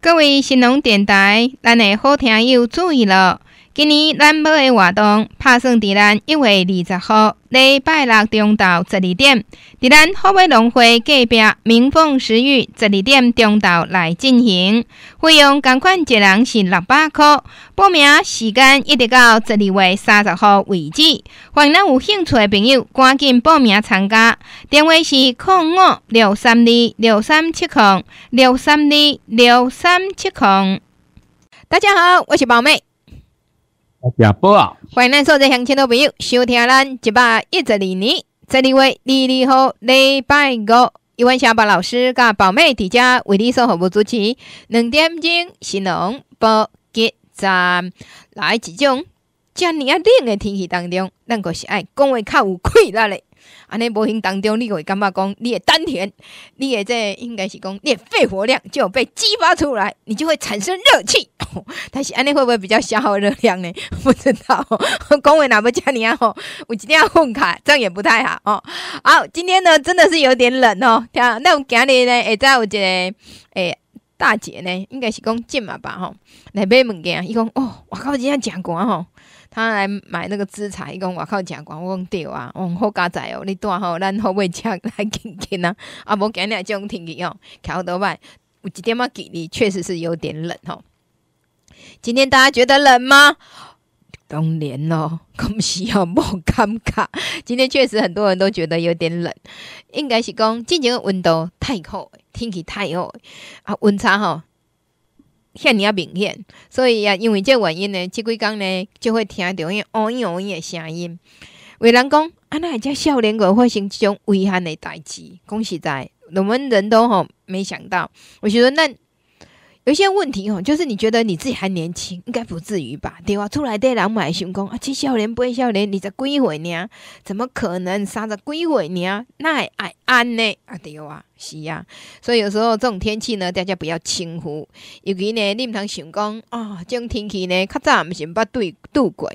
各位，新隆电台，咱的好听友注意了。今年咱要的活动，拍算伫咱一月二十号礼拜六中昼十二点，伫咱虎尾龙会隔壁民凤食寓十二点中昼来进行。费用共款一人是六百块，报名时间一直到十二月三十号为止。欢迎咱有兴趣的朋友赶紧报名参加。电话是空五六三二六三七空六三二六三七空。大家好，我是宝妹。阿点播啊！欢迎咱所在乡亲的朋友收听咱一百一十二年，十二月二二号礼拜五，一万小宝老师甲宝妹在家为你做服务主持。两点钟是农博节站，来一种遮尔啊冷的天气当中，咱搁是爱讲话较有气力嘞。安尼无形当中，你会感觉讲，你会丹田，你的这应该是讲，你的肺活量就被激发出来，你就会产生热气。但是，安尼会不会比较消耗热量呢？不知道。公维哪不讲你啊？我今天要混卡，这样也不太好哦。好，今天呢，真的是有点冷哦。那我今日呢，会再有一个，诶，大姐呢，应该是讲进嘛吧？吼，来买物件，伊讲，哦，我靠，真天诚寒吼。他来买那个资材，伊讲外口真光，我讲对啊，往好加载哦。你带好，咱好买吃来见见啊。啊，无今日啊种天气哦，考得坏。有一点仔距离，确实是有点冷吼。今天大家觉得冷吗？冬然咯，恭喜啊无尴尬。今天确实很多人都觉得有点冷，应该是讲今的温度太厚，天气太厚啊，温差吼。遐尔啊明显，所以啊，因为这原因呢，即几工呢就会听到乌嗡乌嗡的声音。伟人讲，啊，那遮少年个发生即种危险的代志，讲实在我们人都吼没想到。有时阵咱。有一些问题哦，就是你觉得你自己还年轻，应该不至于吧？对哇，出来对人嘛想讲啊，七少年不少十二年，你才几岁呢？怎么可能三十几岁呢？那还爱安呢？啊对哇，是呀。所以有时候这种天气呢，大家不要轻忽，尤其呢，你唔通想讲啊，这种天气呢，较早毋是捌对度过。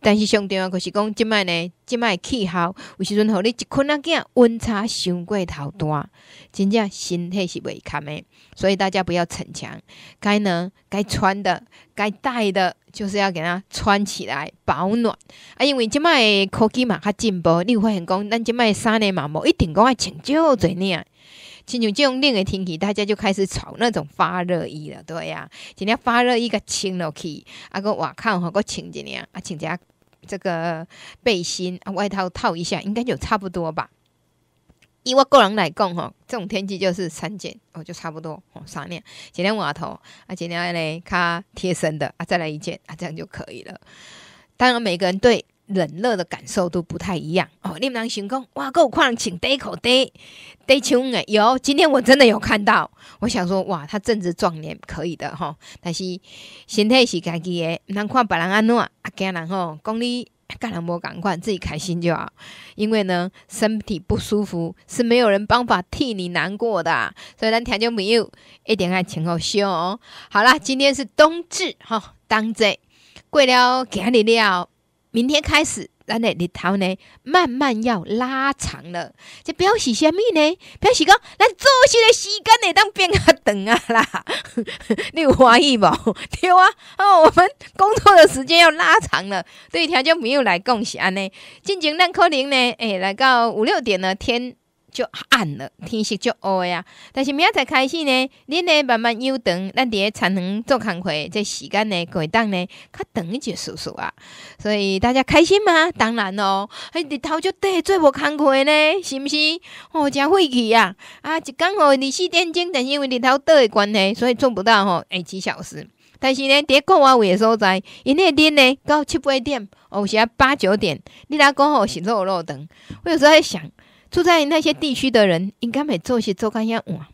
但是上重要可是讲即摆呢，即摆气候有时阵，互你一睏啊，囝温差伤过头大，真正身体是袂堪诶。所以大家不要逞强，该呢该穿的、该戴的，就是要给它穿起来保暖啊。因为即卖科技嘛较进步，你有发现讲，咱即摆衫呢嘛无一定讲爱穿少侪领。亲像这种冷的天气，大家就开始炒那种发热衣了，对呀。今天发热衣个穿落去，啊个我靠，我穿一件，啊穿加这个背心啊外套套一下，应该就差不多吧。以我个人来讲吼，这种天气就是三件，哦，就差不多哦，三件，今天外套，啊今天嘞，看贴身的啊，再来一件啊，这样就可以了。当然，每个人对。冷热的感受都不太一样哦。你们能成功哇？够快人请戴口罩、戴戴枪哎！有今天我真的有看到，我想说哇，他正值壮年，可以的哈。但是身体是家己的，不能看别人安怎。啊？惊人吼，讲你个人无共觉，自己开心就好。因为呢，身体不舒服是没有人办法替你难过的，所以咱条件朋友一点爱情可哦。好啦，今天是冬至哈，当真过了家里了。明天开始，咱的日头呢，慢慢要拉长了。这表示什么呢？表示讲咱做事的时间呢，当变较长啊啦。你有怀疑无？对啊。哦，我们工作的时间要拉长了，对听件没有来是安呢。进前咱可能呢，哎，来到五六点呢天。就暗了，天色就乌呀。但是明仔载开始呢，恁呢慢慢悠长，咱伫咧田园做工课，这时间呢，过当呢，较长一节叔叔啊。所以大家开心吗？当然咯，嘿，日头就短，做无工课呢，是毋是？吼诚费气啊！啊，一工吼二四点钟，但是因为日头短的关系，所以做不到吼诶，几小时。但是呢，咧国外有诶所在，因个天呢，到七八点，有时八九点，你若讲吼是落落长，我有时候在想。住在那些地区的人，应该每周是周看一下哇，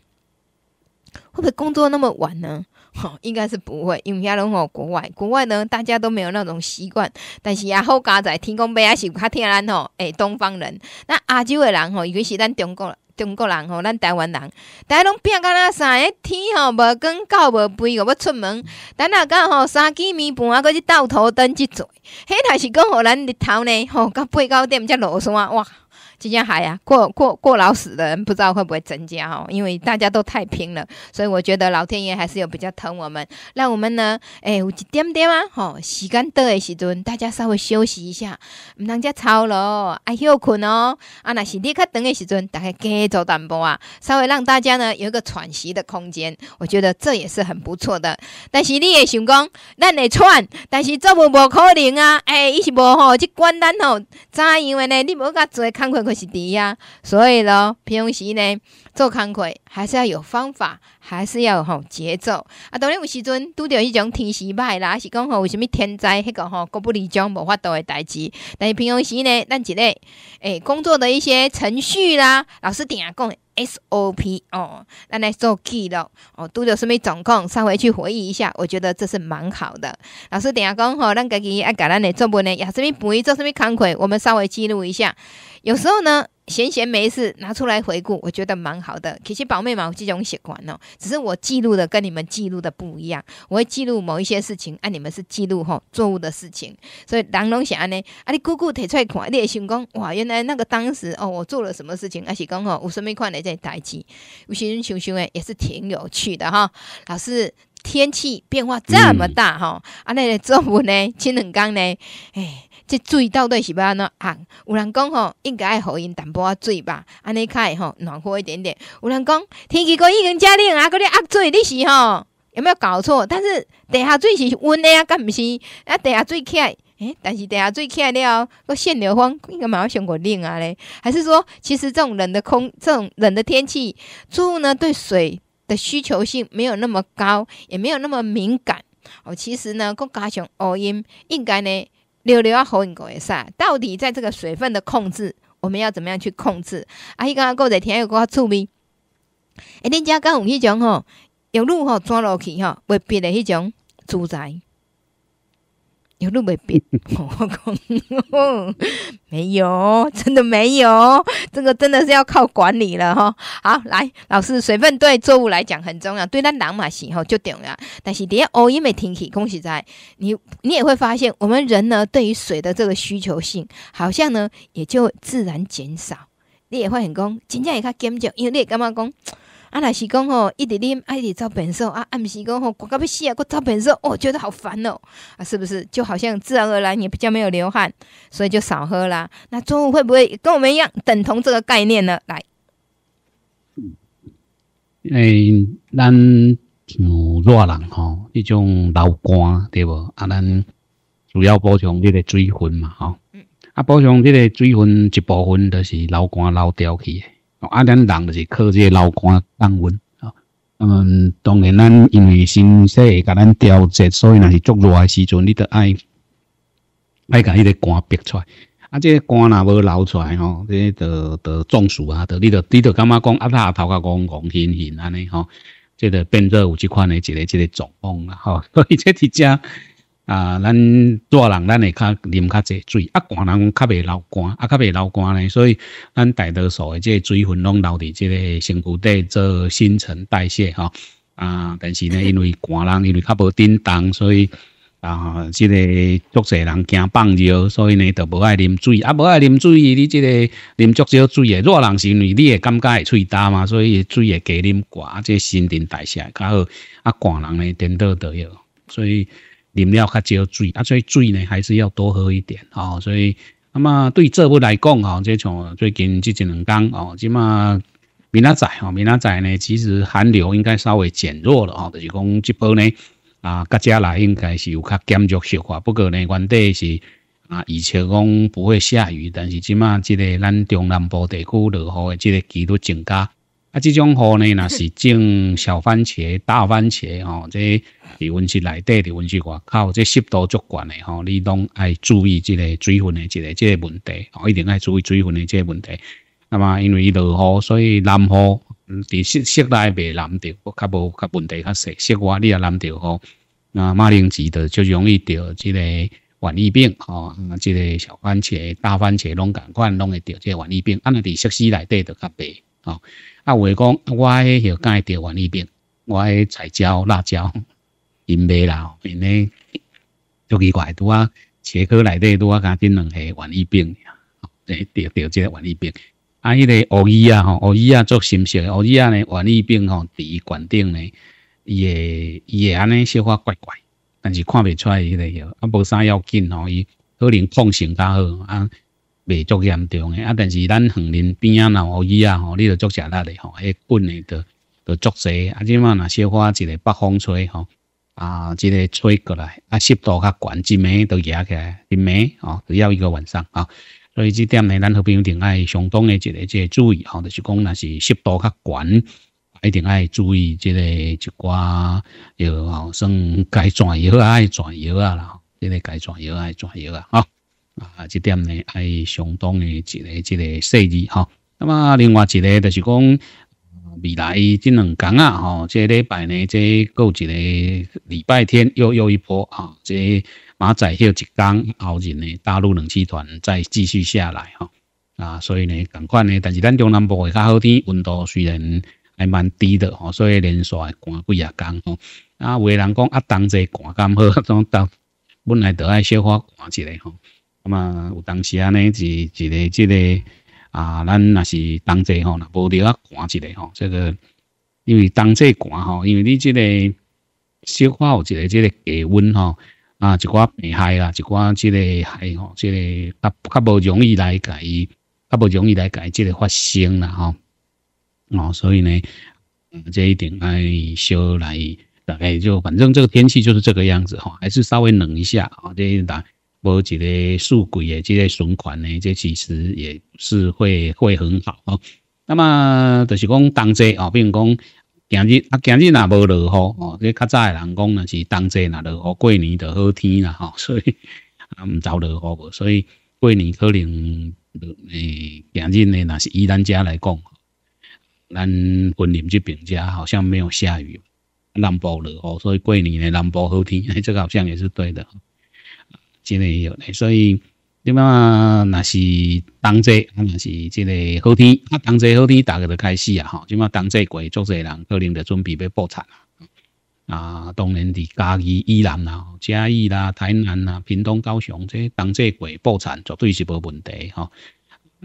会不会工作那么晚呢？好，应该是不会，因为亚龙吼国外，国外呢大家都没有那种习惯。但是也好，加载天公杯还是较天然吼。诶，东方人，那亚洲的人吼，尤其是咱中国，中国人吼，咱台湾人，家拢变干那啥，天吼无光，到无边个要出门，等下讲吼三更暝半啊，搁去倒头灯去做。迄若是讲吼咱日头呢，吼到八九点才落山哇。即限海呀，过过过劳死的人不知道会不会增加哦？因为大家都太拼了，所以我觉得老天爷还是有比较疼我们，让我们呢，哎，有一点点啊，吼，时间多的时阵，大家稍微休息一下，唔当家操咯，啊休困哦，啊，那是你较等的时准，大概给走淡薄啊，稍微让大家呢有一个喘息的空间，我觉得这也是很不错的。但是你也想讲，咱会喘，但是这无无可能啊，哎，伊是无吼，只管咱吼咋样的呢？你无甲做工困是一啊，所以呢，平常时呢做康亏还是要有方法，还是要有节奏啊。当然，有时阵拄着迄种天时歹啦，还是讲吼有什么天灾那个吼国不利将无法度的代志。但是平常时呢，咱一个诶工作的一些程序啦，老师定下讲 SOP 哦，咱来做记录哦，拄着什么状况，稍微去回忆一下，我觉得这是蛮好的。老师等下讲吼，咱家己爱甲咱的作文呢，也是咪背做什么康亏，我们稍微记录一下。有时候呢，闲闲没事拿出来回顾，我觉得蛮好的。其实宝妹嘛，我这种习惯哦，只是我记录的跟你们记录的不一样。我会记录某一些事情，啊，你们是记录吼作物的事情。所以人拢安呢，阿你姑姑提出来看，你也想讲哇，原来那个当时哦，我做了什么事情，而且讲吼，什么边看的这志。有些人想想诶，也是挺有趣的哈。老师，天气变化这么大哈，阿那个作物呢，前两天呢，哎。这水到底是要安怎？红？有人讲吼，应该爱互因淡薄仔水吧，安尼较会吼暖和一点点。有人讲天气过已经遮冷啊，嗰咧压水你是吼有没有搞错？但是地下水是温的啊，敢毋是？啊，地下水起来。诶，但是地下水来了，嗰现流风应该要上过冷啊嘞？还是说，其实这种冷的空，这种冷的天气，作物呢对水的需求性没有那么高，也没有那么敏感。哦，其实呢，国加上哦阴应该呢。聊聊啊，喉咙骨也啥？到底在这个水分的控制，我们要怎么样去控制？啊，伊刚刚一在听有个要聪明，哎，欸，恁要敢有迄种吼，用路吼钻落去吼，袂别的迄种自在。有路没变，我靠！没有，真的没有。这个真的是要靠管理了哈。好，来，老师，水分对作物来讲很重要，对咱老嘛姓后就重要。但是，等下偶尔没停起，恭喜在你，你也会发现，我们人呢，对于水的这个需求性，好像呢也就自然减少。你也会很公，今天也他尖叫，因为你干嘛公？啊，若是讲吼，一啉，啊，一直照本受啊！暗时讲吼，广告被死啊，搁照本受，哦，觉得好烦哦！啊，是不是？就好像自然而然也比较没有流汗，所以就少喝啦。那中午会不会跟我们一样等同这个概念呢？来，为咱像热人吼，迄种流汗对不？啊，咱主要补充这个水分嘛，吼。啊，补充这个水分一部分都是流汗流掉去。的。啊，咱人就是靠这个流汗降温啊。嗯，当然，咱因为身体甲咱调节，所以那是足热的时阵，你得爱爱甲迄个汗逼出。来。啊，这个汗若无流出来吼，这个得得中暑啊，得你得你得感觉讲啊，爸头壳讲红醺醺安尼吼，这个变热有即款的，一个一个状况啦吼，所以这伫遮。啊，咱热人咱会较啉较济水，啊，寒人较袂流汗，啊，较袂流汗咧，所以咱大多数的即个水分拢留伫即个身躯底做新陈代谢，哈。啊，但是呢，因为寒人因为较无叮当，所以啊，即个足少人惊放尿，所以呢就无爱啉水，啊，无爱啉水，你即个啉足少水，诶，热人是因为你会感觉会喙焦嘛，所以水会加啉寡，即新陈代谢较好。啊，寒人呢颠倒倒要，所以。啉了较少水，啊，所以水呢还是要多喝一点哦。所以，那么对这波来讲哦，这从最近这一两天哦，即嘛明仔载哦，明仔载呢，其实寒流应该稍微减弱了哦，就是讲这波呢啊，各家来应该是有较减弱效果，不过呢，原底是啊，以前讲不会下雨，但是即马即个咱中南部地区落雨的即个几率增加。啊，这种雨呢，那是种小番茄、大番茄，吼，这伫温室内底的温室外靠这湿度足悬的吼，你拢爱注意这个水分的这个这个问题，吼，一定爱注意水分的这个问题。那么因为落雨，所以南雨嗯，伫室内台淋南我较无较问题较细，室外你也南着吼，那马铃薯的就容易着这个晚疫病，吼，啊，这个小番茄、大番茄拢同款弄会着这个晚疫病，安尼伫设施内底就较白，吼。啊，话讲，我迄个干会得完愈病，我迄个彩椒、辣椒因袂啦，因呢足奇怪，拄啊切开内底拄啊加点两下完愈病，啊，调调即个完愈病，啊，迄个乌鱼啊吼，乌鱼啊做新鲜，乌鱼啊呢完愈病吼，伫罐顶呢，伊会伊会安尼小可怪怪，但是看袂出来迄个，啊无啥要紧吼，伊可能抗性较好啊。袂足严重诶，啊！但是咱横林边啊，若湖屿啊，吼，你着足食力诶吼，迄滚诶著着着足细，啊，即马若小花一个北风吹吼，啊，一个吹过来，啊，湿度较悬，即暝都热来，一暝吼，只要一个晚上啊，所以即点呢，咱好朋友一定爱相当诶一个即注意吼，就是讲若是湿度较悬，一定爱注意即个一寡挂吼，算该怎药啊，爱怎药啊啦，即个该怎药啊，爱怎药啊，吼。啊，这点呢，系相当的一个一个细节哈。那么另外一个就是讲，未来这两天啊，吼，这礼拜呢，即够一个礼拜天又又一波啊，即马仔又一工后日呢，大陆冷气团再继续下来哈。啊，所以呢，赶快呢，但是咱中南部会较好天，温度虽然还蛮低的吼，所以连续寒几啊，讲吼，啊，有人讲啊，同齐寒咁好，总冬本来都爱小少寒一下吼。那么有当时啊呢，是一个即个啊，咱那是冬季吼，那无得啊寒一个吼，这个因为冬季寒吼，因为你即个消化一个即个低温吼啊，一寡病害啦，一寡即个害吼，即个较较不容易来改，较不容易来改即个发生了吼，哦，所以呢，嗯，这一点爱少来，大概就反正这个天气就是这个样子吼，还是稍微冷一下啊，这一点无一个数据诶，即个存款呢，即其实也是会会很好哦。那么就是讲冬节哦，比如讲今日啊，今日也无落雨哦。即较早诶人讲呢是冬节若落雨，过年就好天啦吼。所以啊，唔遭落雨，所以过年可能诶今日呢，那是依咱家来讲，咱桂林即边家好像没有下雨，南部落雨，所以过年呢南部好天，这个好像也是对的。即个有嘞，所以即马那是冬节，啊，那是即个好天。啊，冬节好天，大家就开始啊，吼。即马冬节过，足侪人可能就准备要布产啊。啊，当然伫嘉义、以南啦、嘉义啦、台南啦、屏东、高雄，即冬节过布产，绝对是无问题吼。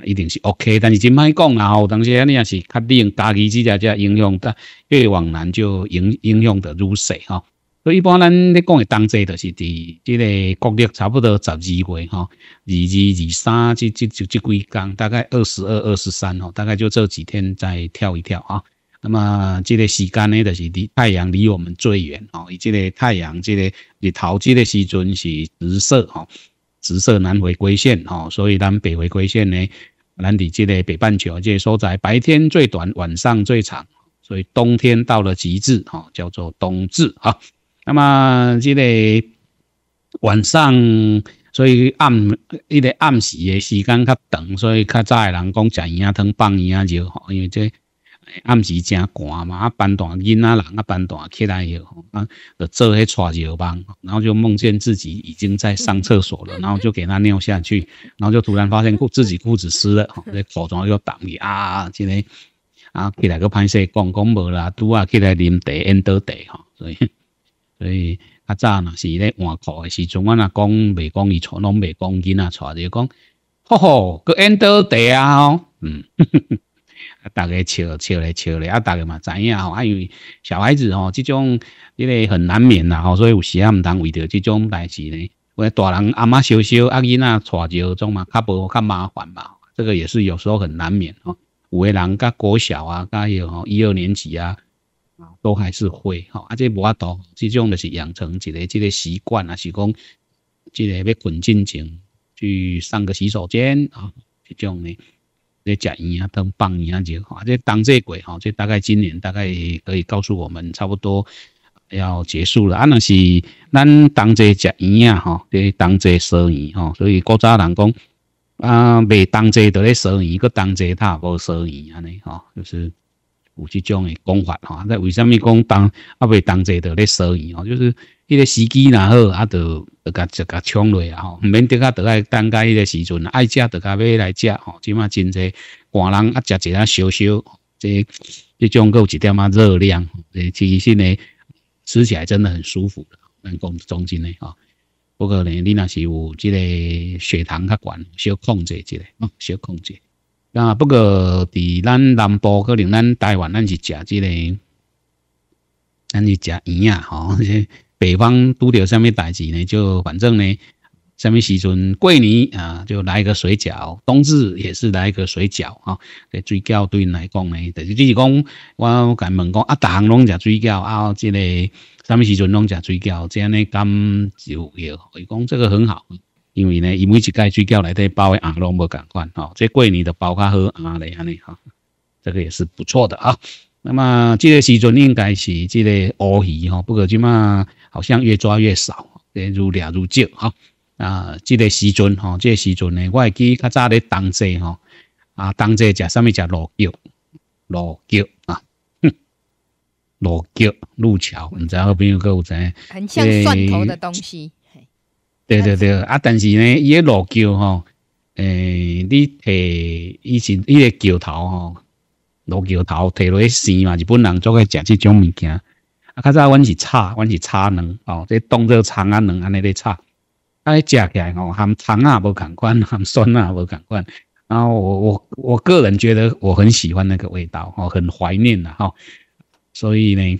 一定是 OK，但是真歹讲啦，吼，当时安尼也是，较利用嘉义之下这应用，但越往南就影影响的如细吼。所以一般咱咧讲嘅冬至，就是伫即个国历差不多十二月吼，二二二三即即就即几工，大概二十二、二十三吼，大概就这几天再跳一跳啊。那么即个时间呢，就是离太阳离我们最远哦。以及个太阳即个日头即个时阵是直射吼，直射南回归线吼，所以咱北回归线呢，咱伫即个北半球即所在，白天最短，晚上最长。所以冬天到了极致吼，叫做冬至啊。那么，这个晚上，所以暗，一个暗时的时间较长，所以较早的人讲，鱼仔汤、放鱼牙肉，因为这暗时正寒嘛，啊，班段囡仔人啊，班段起来以后，啊，就做迄撮尿帮，然后就梦见自己已经在上厕所了，然后就给他尿下去，然后就突然发现裤自己裤子湿了，吼，这裤装又打你啊，这个啊，起来个歹势，讲讲无啦，拄啊起来啉茶，饮倒茶吼，所以。所以较早若是咧换课的时阵，我呐讲未讲伊错，拢未讲囡仔错就讲，吼吼，呵 e n d 倒地啊，吼，嗯，大家笑笑咧笑咧，啊，大家嘛知影吼，啊因为小孩子吼，这种因个很难免啦，吼，所以有时啊唔当为着这种代志呢，我大人阿妈少少啊囡仔带就种嘛，较无较麻烦嘛，这个也是有时候很难免吼，有个人甲国小啊，甲有吼一二年级啊。都还是会吼，啊，这无阿多，这种就是养成一个这个习惯啊，是讲这个要滚进程去上个洗手间啊，这种呢，这食烟啊，当放盐就，啊，这当这鬼吼，这大概今年大概可以告诉我们，差不多要结束了啊。那是咱当在食盐啊，吼，这当在烧意吼，所以古早人讲啊，未当在在咧烧盐，个当在他无烧意安尼吼，就是。有这种的讲法哈，那为什么讲当啊未当坐到咧所以哦？就是迄个时机然后啊，就就甲甲冲落啊，唔免得甲倒来等甲迄个时阵，爱食倒甲买来食吼。即嘛真济寒人啊食一啊烧烧，即即种佫有一点啊热量，诶，其实呢，吃起来真的很舒服的，能讲是真的哈。不过呢，你若是有即个血糖较悬，少控制一即个，少控制。啊，不过伫咱南部可能咱台湾咱是食这个，咱是食圆啊，吼。北方都了下面代志呢，就反正呢，什么时阵过年啊，就来一个水饺；冬至也是来一个水饺啊。水饺对人来讲呢，就是只是讲我甲问讲啊，大行拢食水饺啊，这个什么时阵拢食水饺，这样呢，感就也好，伊讲这个很好。因为呢，因为一家水叫内底包的阿龙无共款吼，即桂林的包较好阿的安尼吼，这个也是不错的啊。那么这个时阵应该是即个乌鱼哈，不过即马好像越抓越少，越如俩如少吼。啊。即个时阵哈，即个时阵呢，我会记较早咧冬至吼，啊，冬至食什物食罗桥，罗桥啊，罗桥路桥，你知道边个有在？很像蒜头的东西。对对对，啊，但是呢，伊个罗蕉吼，诶，你摕以前伊个桥头吼，罗桥头摕落去生嘛，日本人总爱食即种物件。啊，较早阮是炒，阮是炒卵哦，即当做肠啊卵安尼咧炒，安尼食起来吼，含肠啊无共款，含酸啊无共款。然后我我我个人觉得我很喜欢那个味道，吼，很怀念呐，吼。所以呢，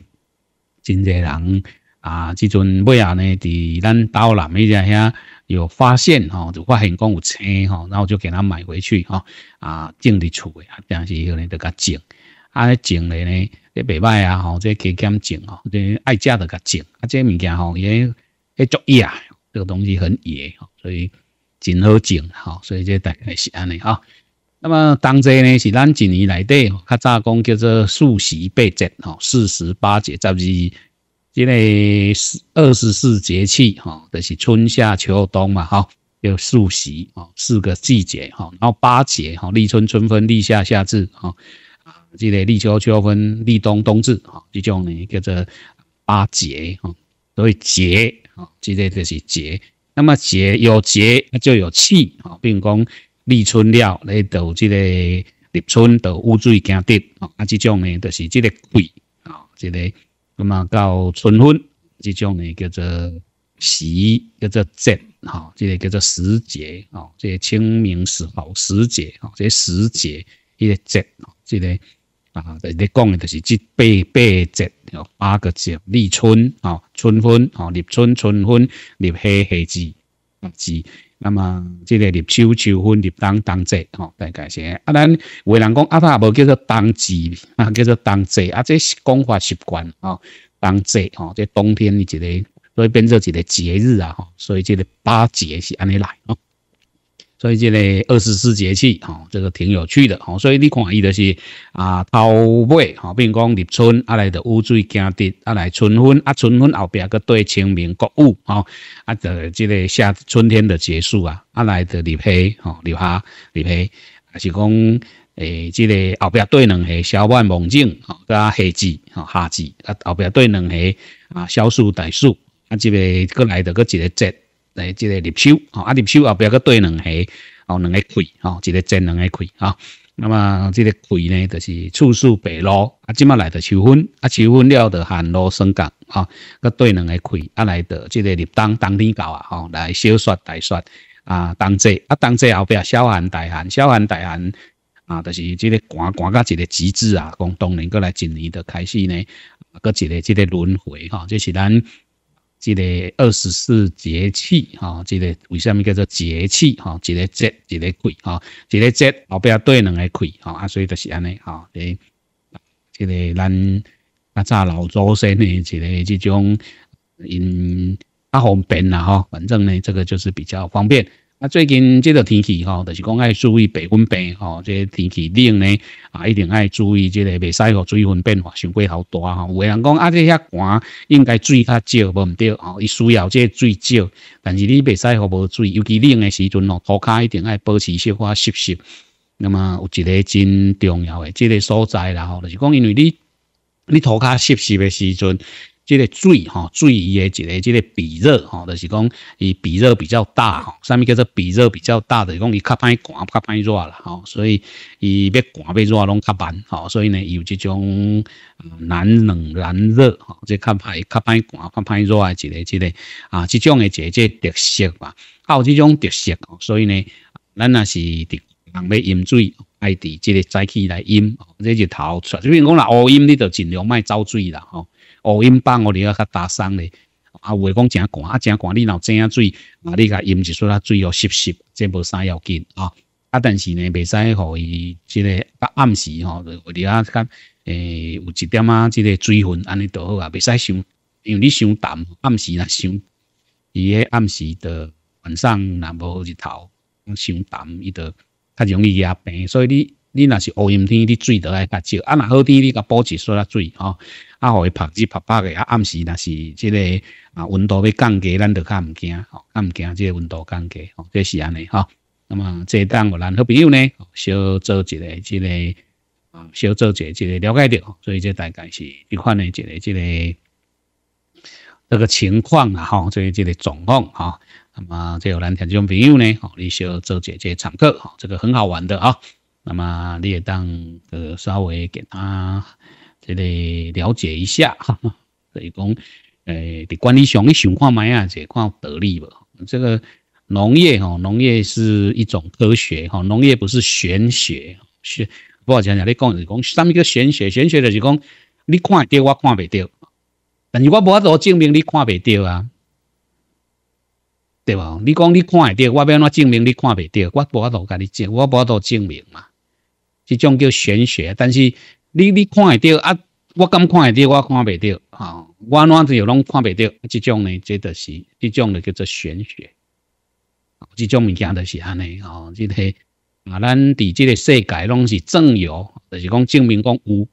真侪人。啊，即阵尾啊呢，伫咱岛南伊只遐有发现吼，就发现讲有青吼，然后就给他买回去吼，啊，种伫厝诶，啊，但是伊咧就甲种，啊，种咧呢，咧袂歹啊，吼，即个加减种吼，即爱食的甲种，啊，即物件吼也，嘿足野，这个东西很野吼，所以真好种吼，所以即大概是安尼吼。那么当节呢是咱一年底吼较早讲叫做四时八节吼，四十八节十二。即个二十四节气，哈，就是春夏秋冬嘛，哈，有四五席，四个季节，哈，然后八节，哈，立春、春分、立夏、夏至，哈，啊，即个立秋、秋分、立冬、冬至，哈，即种呢叫做八节，哈，所以节，啊，即个就是节，那么节有节，那就有气，哈，并讲立春了，来到即个立春到乌龟加滴，啊，啊，即种呢就是即个鬼，啊，即个。咁啊，到春分，这种呢叫做时，叫做节，哈，即个叫做时节，哦，即个清明时候时节，哦，即时节，这个节，哦，即个啊，你讲的就是即八八节，有八个节，立春，哦，春分，哦，立春，春分，立夏，夏至，啊，至。那么即个立秋、秋分、立冬、冬节，吼，大概先。啊，咱为人讲，阿他也冇叫做冬至，啊，叫做冬节，啊，这是讲化习惯哦，冬节，哦，即冬天的一个，所以变做一个节日啊，吓，所以个八节是安尼哦。所以这个二十四节气，吼，这个挺有趣的，吼。所以你看伊就是啊，头尾，吼，如讲立春，啊来得乌水加滴，啊来春分，啊春分后边个对清明谷雨，吼，啊的即个夏春天的结束啊，啊来得立夏，吼立夏，立夏，啊是讲诶，即个后壁对两下小万芒种，吼加夏季，吼夏季，啊后壁对两下啊小暑大暑，啊即个过来的个一个节。诶，即个立秋，啊，立秋后壁要个对两下，哦，两个开，吼，一个真两个开啊。那么即个开呢，就是处处白露，啊，即麦来着秋分，啊，秋分了就寒露、霜降，吼，个对两个开，啊，来着即个立冬，冬天到啊，吼，来小雪、大雪，啊，冬至，啊，冬至后边小寒、大寒，小寒、大寒，啊，就是这个寒寒到一个极致啊，讲当年够来一年都开始呢，个一个这个轮回，哈，这是咱。一个二十四节气哈，一个为什么叫做节气哈？一个节一个季哈，一个节后边对两个季哈，啊，所以就是安尼哈。这个咱啊，早老祖先的这个这种因啊方便啦哈，反正呢，这个就是比较方便。啊，最近这个天气吼，就是讲爱注意白温病吼。这天气冷呢，啊，一定爱注意这个，未使喝水分变化，伤过好大吼。有个人讲啊，这遐寒应该水较少，无唔对吼，伊需要这水少，但是你未使喝无水，尤其冷的时阵哦，涂骹一定爱保持小可湿湿。那么有一个真重要的这个所在啦，吼，就是讲因为你你涂骹湿湿的时阵。即个水哈，水伊个一个即个比热哈，就是讲伊比热比较大哈。啥物叫做比热比较大的？讲伊较歹寒，较歹热啦哈。所以伊要寒要热拢较慢吼，所以呢，有这种难冷难热哈，即较歹较歹寒较歹热一个一个啊，这种个一个特色较有这种特色，所以呢，咱若是伫人要饮水爱伫即个早起来饮，即日头出，比边讲啦，乌饮你就尽量莫遭罪啦吼。乌阴帮互你啊，较打伤咧，啊有诶讲真寒，啊真寒你脑真啊水，啊你个阴一说啊水哦湿湿，即无啥要紧啊，啊但是呢，袂使互伊即个暗时吼，我哋啊较诶有一点啊，即个水分安尼都好啊，袂使伤，因为你伤淡，暗时啦伤，伊个暗时的晚上若无日头，伤淡伊就较容易惹病，所以你。你若是乌阴天，你水倒爱较少；啊，若好天你甲补一出仔水吼，啊，互伊曝日曝曝个啊。暗时若是即个啊，温度要降低，咱就较毋惊，吼、较毋惊即个温度降低，哦，计是安尼吼。那么这当我咱好朋友呢，小做一个即个啊，小做个即个了解着，所以这大概是一款的一个即个这个情况啊，吼，所以即个状况吼。那么这有咱听众朋友呢，哦，你小做即即场客，哦，这个很好玩的啊。那么你也当呃稍微给他这个了解一下，哈所以讲，诶，伫管理上你想看卖啊，这看得理无？这个农业吼，农业是一种科学吼，农业不是玄学，是。我前讲，你讲是讲，什么叫玄学？玄学就是讲你看得到，我看不到，但是我无法度证明你看不到啊，对吧？你讲你看得到，我要怎证明你看袂到？我无法度甲你证，我无法度证明嘛。这种叫玄学，但是你你看得到啊？我敢看得到，我看袂到啊！我哪只有拢看袂到，这种呢，这就是这种的叫做玄学这种物件就是安尼哦，这个啊，咱在这个世界拢是证有，就是讲证明讲有。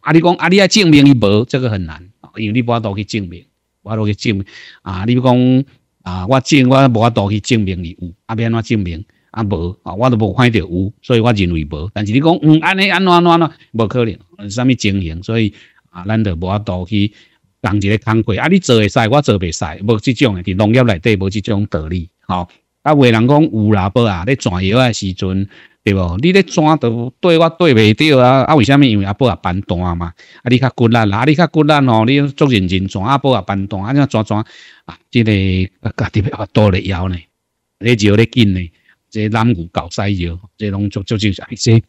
啊，你讲啊，你要证明伊无，这个很难，因为你无法度去证明，无法度去证明啊！你讲啊，我证我无法度去证明伊有，啊，要安怎证明？啊无啊，我都无看到有，所以我认为无。但是你讲嗯，安尼安怎安怎，无可能，啥物情形？所以啊，咱都无法度去同一个工课。啊，你做会使，我做袂使，无即种诶，伫农业内底无即种道理，吼。啊，话人讲有啦，无啊，你转药诶时阵，对无？你咧转都对我对袂着啊？啊，为虾米？因为阿伯啊搬单嘛。啊，你较骨力啦，啊你较骨力吼，你足认真转，阿伯啊搬单，啊，转转啊，即个啊，家己要多咧枵呢，咧就咧紧呢。即南湖搞西窑，即拢足足就是爱说，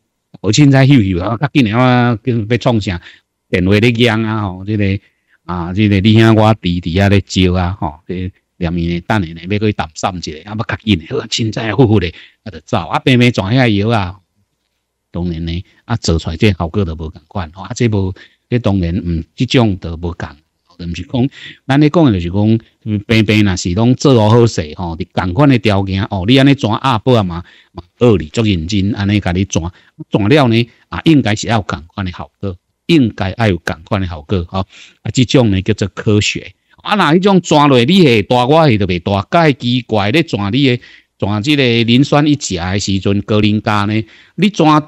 无凊彩休休啊！较紧啊，要要创啥？电话咧嚷啊！吼，即个啊，即个你兄我弟弟啊咧招啊！吼，即两面等下咧要去谈散一下，啊，要较紧咧，凊彩呼呼咧，啊，就走啊！别别转下窑啊！当然咧，啊，做出来即效果都无同款，吼，啊，即无，即当然嗯，即种都无同。唔是讲，咱咧讲嘅就是讲，平平呐是拢做好好势吼，伫赶款嘅条件哦，你安尼抓阿伯嘛嘛，二二足认真安尼甲咧抓，抓了呢啊应该是要赶款嘅效果，应该要有赶款嘅效果吼，啊这种呢叫做科学，啊那迄种抓落你下大块系特别大，介奇怪咧抓你诶，抓即个磷酸一钾诶时阵高磷加呢，你抓。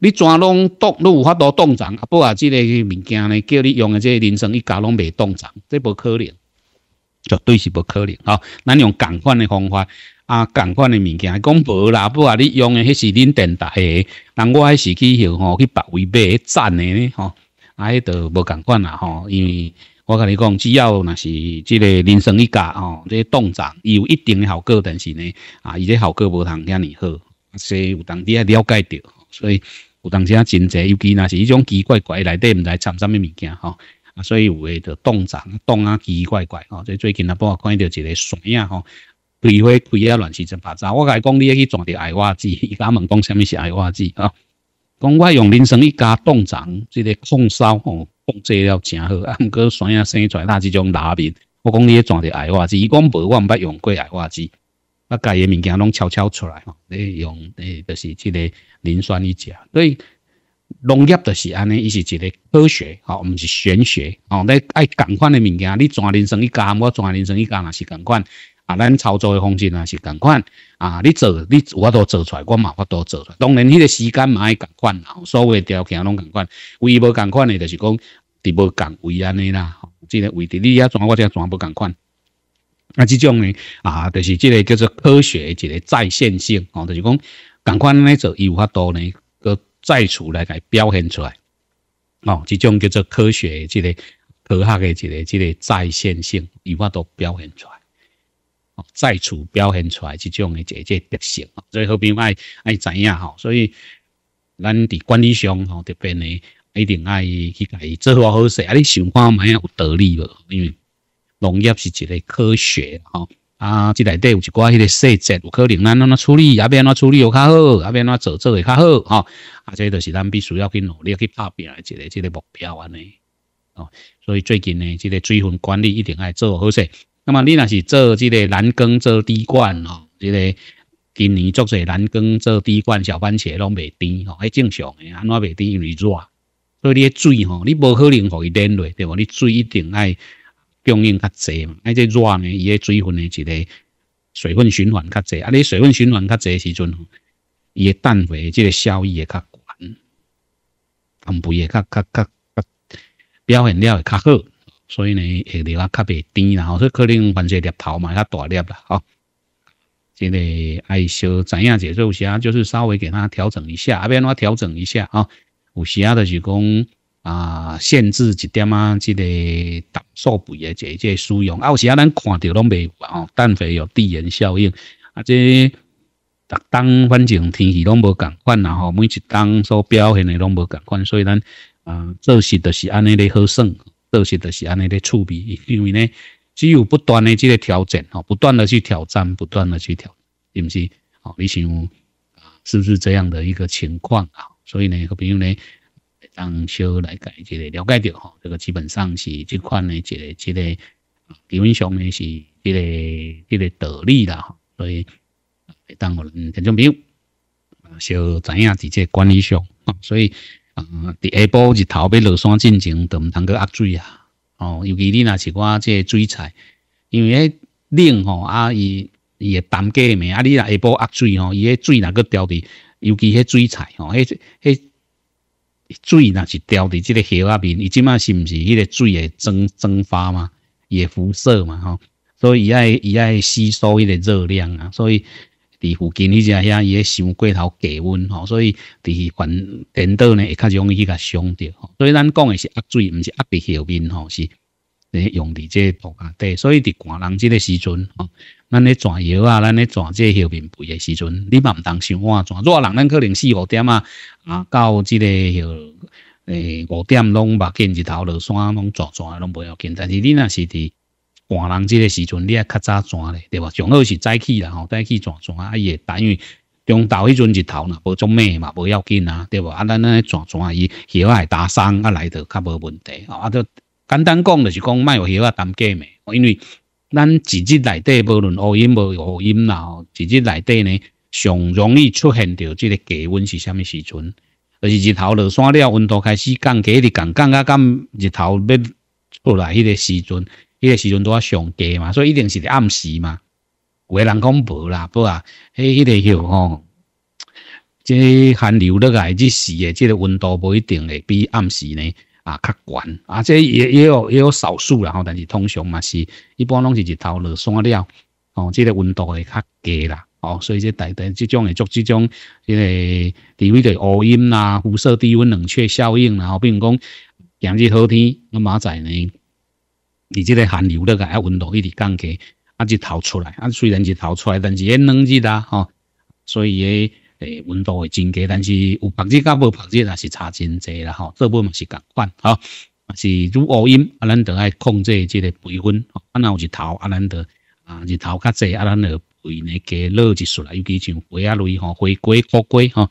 你怎拢冻，你有法都冻涨。啊，不啊，这个物件呢，叫你用的这个人参一家拢未冻涨，这不可能，绝对是不可能。哈，咱用同款的方法，啊，同款的物件，讲无啦。不啊，你用的迄是恁电大的，人，我还是去吼去别位买赞的呢。吼，啊，迄都无同款啦。吼，因为我跟你讲，只要那是这个人参一家吼，这冻涨有一定的效果，但是呢，啊，伊这效果无通遐尼好，所以有当地也了解到，所以。有当时啊真济，尤其那是伊种奇怪怪内底唔知掺啥物物件吼，啊，所以有诶着冻长冻啊，奇奇怪怪吼。即最近啊，帮我看到一个山啊吼，玫花开啊乱七八糟。我甲伊讲，你要去转着矮瓦纸，伊甲问讲啥物是矮瓦纸啊？讲我用人生一家冻长即个控烧吼控制了真好，啊，不过山啊生出来那几种拉面，我讲你要转着矮瓦纸，伊讲无，我毋捌用过矮瓦纸。啊，家嘅物件拢悄悄出来吼，你用诶就是即个磷酸一甲，所以农业就是安尼，伊是一个科学吼，毋是玄学哦。你爱同款的物件，你啊，人生伊钾，我啊，人生伊钾嘛是同款啊。咱操作的方式啊是同款啊，你做你我都做出来，我嘛我都做出来。当然，迄个时间嘛爱同款啦，所谓条件拢同款。唯一无同款的，就是讲，伫无同位安尼啦，吼，即个位置你遐抓，我怎啊，无同款。那这种呢，啊，就是这个叫做科学的一个再现性哦，就是讲，赶快那做，有法多呢，搁再处来表现出来，哦，这种叫做科学的这个科学的这个这个再现性，有法度表现出来，哦，再处表现出来这种的这个特性，所以好比爱爱知影吼，所以，咱伫管理上吼，特别呢一定爱去改，做好好势啊，你想看买有道理无？因为农业是一个科学，吼啊，即里底有一寡迄个细节，有可能咱安怎处理，阿边安怎处理有较好，阿边安怎做做会较好，吼，啊，即都是咱必须要去努力去打拼诶一个一个目标安尼。哦，所以最近呢，即个水分管理一定爱做好势。那么你若是做即个蓝耕做滴灌哦，即个今年做些蓝耕做滴灌小番茄拢未甜，吼，还正常诶，安怎未甜因为热，所以你水吼，你无可能互伊冷落，对无？你水一定爱。供应较济嘛，而且热呢，伊个水分呢，一个水分循环较济啊。你水分循环较济时阵，吼，伊个氮肥这个效益会较悬，氮肥会较较较较表现了会较好。所以呢，会另外较袂甜啦，是可能有些叶头嘛，它断裂了哈。这个爱少怎样解肉些，就是稍微给它调整一下，阿边我调整一下啊。有时阿就是讲。啊，限制一点啊，这个氮素肥的这这使用。啊，有时啊，咱看到拢没有啊，氮肥有地缘效应啊，这当反正天气拢无共款啦吼，每一当所表现的拢无共款，所以咱啊，做事都是安尼咧好算，做事都是安尼咧趣味。因为呢，只有不断的这个调整吼，不断的去挑战，不断的去挑，是不是？哦，想平，啊，是不是这样的一个情况啊？所以呢，朋友呢。当小来解一个了解到吼，这个基本上是即款的一个一个基本上呢是即个即个道理啦吼，所以会当我人听众朋友啊，小知影伫这管理上啊，所以啊，第二波日头要落山进前，都唔通去压水啊。哦，尤其你那是我这水菜，因为冷吼啊，伊伊会单价咪啊，你若下波压水吼，伊个水若个调的，尤其迄水菜吼，迄迄。水那是掉伫即个河啊边，伊即卖是毋是迄个水会蒸蒸发嘛，也辐射嘛吼，所以伊爱伊爱吸收迄个热量啊，所以伫附近伊只遐伊咧烧过头降温吼，所以伫环电道呢会较容易去甲伤着，吼，所以咱讲的是压水，毋是压伫河边吼是。你用即这土骹底。所以伫寒人这个时阵，吼，咱咧转药啊，咱咧转这后面肥的时阵，你嘛唔当想啊，转热人，咱可能四五点啊，啊，到这个，诶，五点拢目见日头落山拢转转拢不要紧，但是你若是伫寒人这个时阵，你啊较早转咧，对无上好是早起啦，吼，早起转转啊，伊会，等为中昼迄阵日头呐，无种咩嘛，无要紧啊，对无啊，咱咱咧转啊，伊鞋还打湿啊，来就较无问题吼啊都。简单讲，就是讲卖有遐个当假的，因为咱一日内底无论乌阴无乌阴啦，一日内底呢上容易出现着这个低温是虾米时阵？是日头落山了，温度开始降低，你降降啊降，日头要出来迄个时阵，迄个时阵都要上低嘛，所以一定是暗时嘛。有人讲无啦，不啊，迄迄个叫吼，即寒流落来之时诶，即个温度不一定会比暗时呢。啊，较悬，啊，这也也有也有少数啦吼，但是通常嘛是，一般拢是一头落山了，哦，即个温度会较低啦，哦，所以即大台即种会做即种，因为地位个乌阴啦，辐射低温冷却效应啦，吼，比如讲，今日好天，那明仔呢，你即个寒流落个，啊，温度一直降低，啊，就逃出来，啊，虽然日逃出来，但是也两日啊，吼，所以，诶。诶，温度会增加，但是有曝日甲无曝日也是差真侪啦吼，这部分是共款吼，啊是如乌阴啊，咱着爱控制即个培温，啊然后日头啊，咱着啊日头较济啊，咱着培呢加热一束啊，尤其像花啊类吼，花果、国桂吼，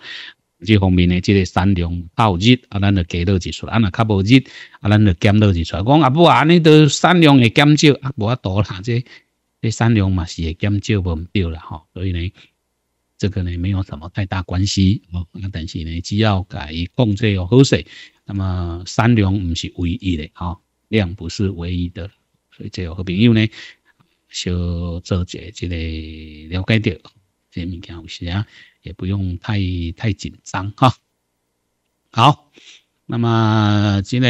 这方面呢，即个产量较有热啊，咱着加热一束。啊若较无热啊，咱着减热一束。讲我也不啊，你都产量会减少，啊无啊多个这这产量嘛是会减少无唔对啦吼，所以呢。这个呢，没有什么太大关系哦。那但是呢，只要介控制有好势，那么三量不是唯一的哈，量不是唯一的，所以这个朋友呢，就做者这个了解掉这些物件有啊也不用太太紧张哈。好，那么这个。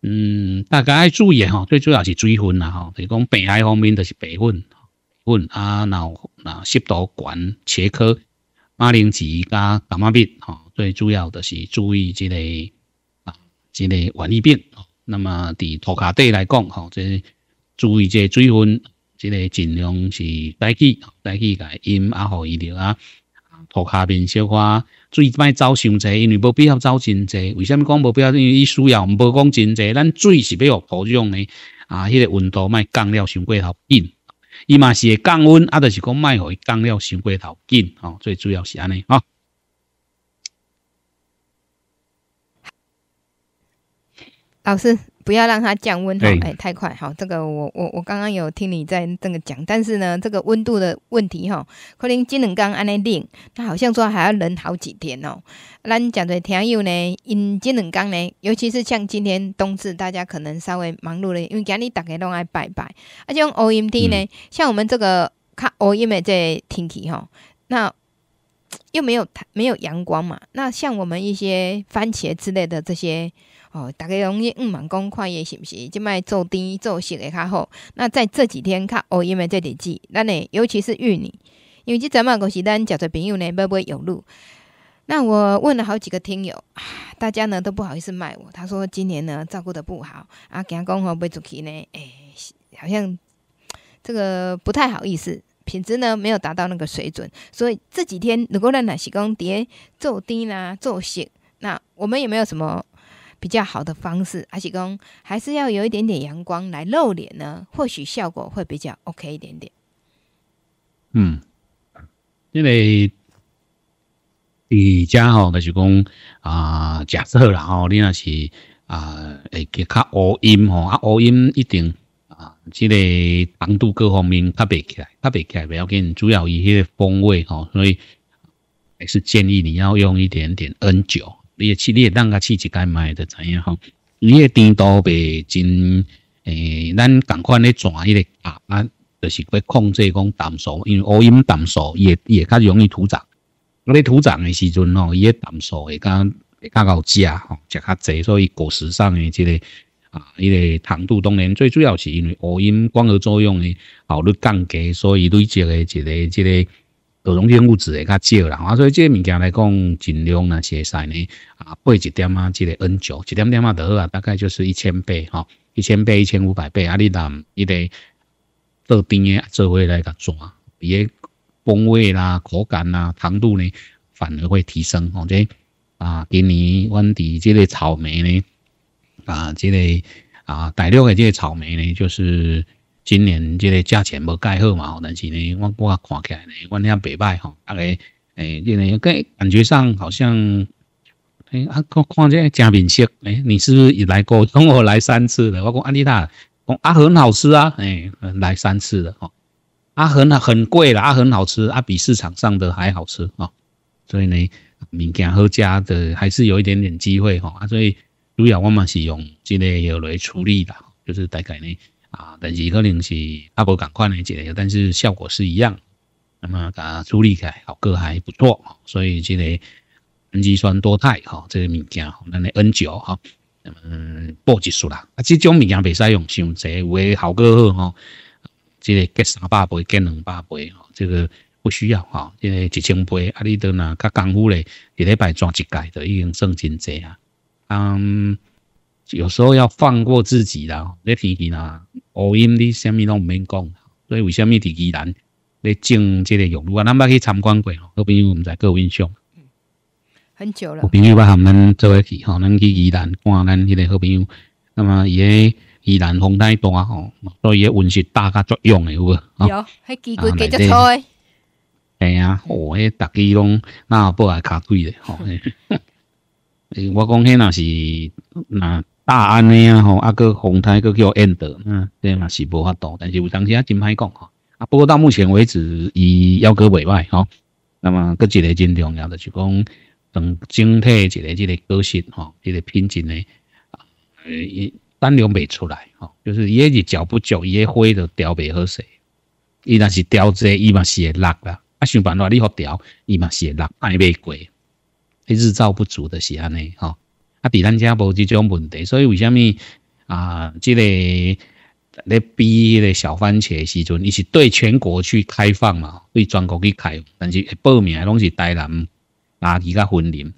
嗯，大家要注意哈，最主要是水分啦哈，比如讲病害方面就是白粉。粉啊，脑那吸度管切科、马铃薯加感冒病，吼，最主要的是注意即个，啊，即个顽疫病。那么伫涂骹底来讲，吼，即注意即水分，即个尽量是带起，带起个，阴啊好伊着啊。涂下面小花，注意莫走伤济，因为无必要走真济。为虾米讲无必要？因为伊需要，无讲真济。咱水是要互土壤呢，啊，迄个温度莫降了，伤过头紧伊嘛是会降温，啊，就是讲卖伊降了，伤过头紧，吼，最主要是安尼，吼。老师。不要让它降温哈，哎，太快，好，这个我我我刚刚有听你在这个讲，但是呢，这个温度的问题哈，可能金冷刚安内定，那好像说还要冷好几天哦。咱讲在天友呢，因金冷刚呢，尤其是像今天冬至，大家可能稍微忙碌了，因为今日大家都爱拜拜，而且用 O M 天呢，像我们这个卡 O M 的这天气哈，那又没有太没有阳光嘛，那像我们一些番茄之类的这些。哦，大家容易毋盲讲快叶是不是？即摆做甜做熟会较好。那在这几天较欧因的这日子，那呢，尤其是芋泥，因为即阵嘛，公是咱交做朋友呢，要买有路？那我问了好几个听友，大家呢都不好意思卖我。他说今年呢照顾的不好，啊，加讲吼买出去呢，诶，好像这个不太好意思，品质呢没有达到那个水准。所以这几天如果若是讲工跌做甜啦做熟，那我们有没有什么？比较好的方式，而且讲还是要有一点点阳光来露脸呢，或许效果会比较 OK 一点点。嗯，因为比较吼，就是讲啊，假设然后你那是啊，诶，较乌音吼啊，乌音一定啊，之个长度各方面较白起来，较白起来，不要紧，主要以迄个风味吼，所以还是建议你要用一点点 N 九。你也去，你也当个去一间买的知影吼。你个甜度袂真诶，咱赶款咧转迄个啊，就是要控制讲淡素，因为乌阴淡素也也较容易土长。我咧土长的时阵吼，伊个淡素会较会较好食吼，食较济，所以果实上诶即、个。啊，伊个糖度当然最主要是因为乌阴光合作用的效率降低，所以对积个一个一个多溶解物质会较少啦，啊，所以这物件来讲，尽量呢，会使呢，啊，配一点啊，这个 N 九，一点点啊，就好啊，大概就是一千倍，吼，一千倍，一千五百倍，啊，你当伊个做甜的做回来，甲抓，伊个风味啦、口感啦、糖度呢，反而会提升，吼，即，啊，今年，阮伫即个草莓呢，啊，即个啊，大陆的即个草莓呢，就是。今年这个价钱没改好嘛但是呢，我我看起来，呢，我听北麦吼，大概诶，这个感感觉上好像诶，啊，看看见真名色诶，你是不是也来过？跟我来三次的，我讲安利达，讲阿很好吃啊，诶，来三次的吼，阿很很贵啦，阿很好吃，阿比市场上的还好吃啊，所以呢，物件好家的还是有一点点机会吼，所以主要我们是用这个有来处理的，就是大概呢。啊，但是可能是差无共赶快来解但是效果是一样。那么处理起来效果还不错所以这个氨基酸多肽哈，这个物件，咱的 N 九哈，嗯，报及术啦。啊，这种物件未使用，伤侪，有效果好个吼，这个减三百倍，减两百杯，这个不需要哈，这个一千倍啊，你都拿较功夫嘞，一礼拜抓一届都已经算真济啊。嗯。有时候要放过自己啦，你天机啦，哦因你虾米拢唔免讲，所以为什么伫宜兰咧种即个用？如果咱么去参观过，吼，好朋友我们在高印象，嗯，很久了。好朋友把他们做一起，吼，咱去宜兰，看咱迄个好朋友。那么伊个宜兰风太大吼，所以温室大加作用诶，有无？有，迄鸡贵几只菜？系啊，哦，嘿蛋鸡拢那不挨卡贵嘞，吼。我讲迄那是那。大安尼啊吼，啊个红太个叫安德，嗯，这样嘛是无法度，但是有当时也真歹讲吼。啊，不过到目前为止，伊腰哥未歹吼。那么，搁一个真重要的就是讲，整整体一个这个果实吼，一个品质呢，呃，单量未出来吼，就是伊迄日浇不足伊个花就调未好势。伊若是调这，伊嘛是会落啦。啊，想办法你互调，伊嘛是会落，卖未迄日照不足的，是安尼吼。啊，伫咱遮无即种问题，所以为虾米啊？即个咧比迄个小番茄时阵，伊是对全国去开放嘛？对全国去开，但是报名拢是台南、阿基甲分林，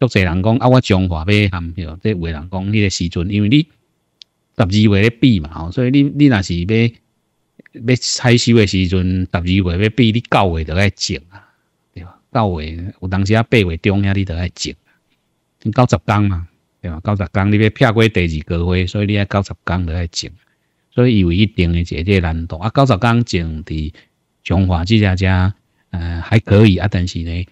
足侪人讲啊，我中华要含对，即有人讲，迄个时阵，因为你十二月咧比嘛，吼，所以你你若是要要采收诶时阵，十二月要比，你到位得爱种啊，对吧？到位有当时啊，八月中遐你得爱种。九十天嘛，对嘛？九十天你要飘过第二个月，所以你爱九十公爱种，所以有一定的一个难度啊。九十天种在中华，这家家呃还可以啊，但是呢，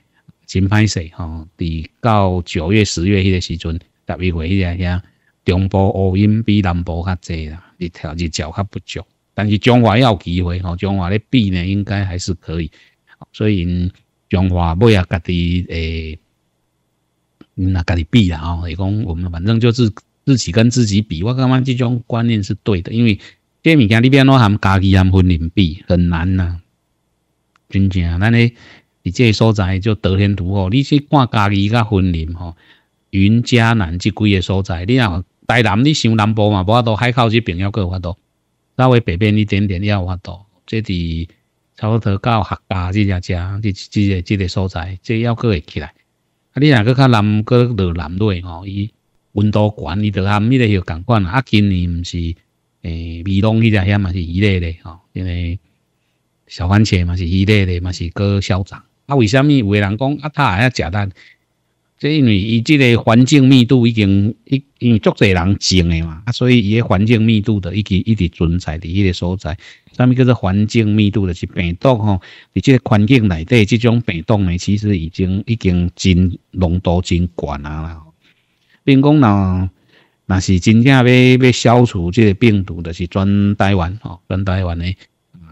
真歹势吼，伫、到九月十月迄个时阵，十一月迄个遐中部乌阴比南部较济啦，日头日照较不足。但是中华也有机会吼，中华咧比呢应该还是可以，所以中华尾啊，家己诶。你拿家己比啦吼，伊讲我们反正就是自己跟自己比，我感觉这种观念是对的。因为这物件你变怎含家己含森林比很难呐，真正。咱咧伊这所在就得天独厚，你去看家己甲森林吼，云嘉南这几个所在，你若台南你上南部嘛，无法度海口这边要有法度，稍微北边一点点也有法度，这伫不多到客家这只只只这个所在，这要个会起来。啊，你若搁较南，搁落南纬吼，伊温度悬，伊就含迄个许感款啦。啊，今年毋是诶，美浓伊只遐嘛是伊类的吼，因为小番茄嘛是伊类的，嘛是搁消长。啊，为啥物有个人讲啊，他也要食蛋？这因为伊这个环境密度已经，一因为足多人种的嘛，所以伊个环境密度的，一直一直存在伫迄个所在。什咪叫做环境密度？就是病毒吼，伫这个环境内底，这种病毒呢，其实已经已经真浓度真高啊了。并讲呢，那是真正要要消除这个病毒的，是专台湾吼，专台湾的